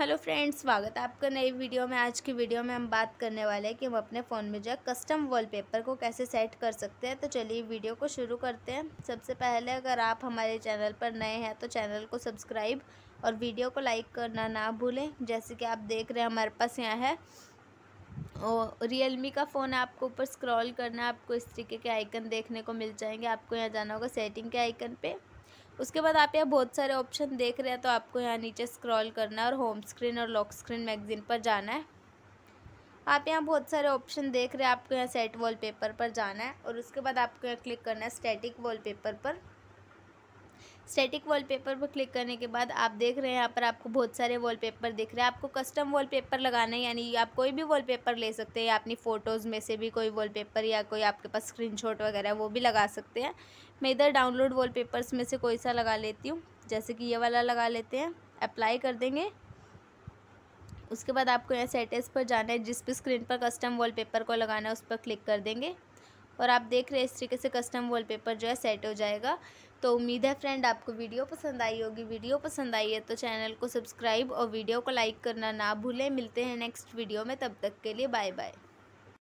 hello friends स्वागत है आपका नई वीडियो में आज की वीडियो में हम बात करने वाले हैं कि हम अपने फ़ोन में जो है कस्टम वॉलपेपर को कैसे सेट कर सकते हैं तो चलिए वीडियो को शुरू करते हैं सबसे पहले अगर आप हमारे चैनल पर नए हैं तो चैनल को सब्सक्राइब और वीडियो को लाइक करना ना भूलें जैसे कि आप देख रहे हैं हमारे पास यहाँ है और रियलमी का फ़ोन आपको ऊपर स्क्रॉल करना है आपको इस तरीके के आइकन देखने को मिल जाएंगे आपको यहाँ जाना होगा सेटिंग के आइकन पर उसके बाद आप यहाँ बहुत सारे ऑप्शन देख रहे हैं तो आपको यहाँ नीचे स्क्रॉल करना है और होम स्क्रीन और लॉक स्क्रीन मैगजीन पर जाना है आप यहाँ बहुत सारे ऑप्शन देख रहे हैं आपको यहाँ सेट वॉलपेपर पर जाना है और उसके बाद आपको यहाँ क्लिक करना है स्टैटिक वॉलपेपर पर स्टैटिक वॉलपेपर पर क्लिक करने के बाद आप देख रहे हैं यहाँ पर आपको बहुत सारे वॉलपेपर दिख रहे हैं आपको कस्टम वॉलपेपर लगाना है यानी आप कोई भी वॉलपेपर ले सकते हैं या अपनी फ़ोटोज़ में से भी कोई वॉलपेपर या कोई आपके पास स्क्रीनशॉट वगैरह वो भी लगा सकते हैं मैं इधर डाउनलोड वॉल में से कोई सा लगा लेती हूँ जैसे कि ये वाला लगा लेते हैं अप्लाई कर देंगे उसके बाद आपको यहाँ सेटेज पर जाना है जिस भी स्क्रीन पर कस्टम वॉलपेपर को लगाना है उस पर क्लिक कर देंगे और आप देख रहे हैं इस तरीके से कस्टम वॉलपेपर जो है सेट हो जाएगा तो उम्मीद है फ्रेंड आपको वीडियो पसंद आई होगी वीडियो पसंद आई है तो चैनल को सब्सक्राइब और वीडियो को लाइक करना ना भूलें मिलते हैं नेक्स्ट वीडियो में तब तक के लिए बाय बाय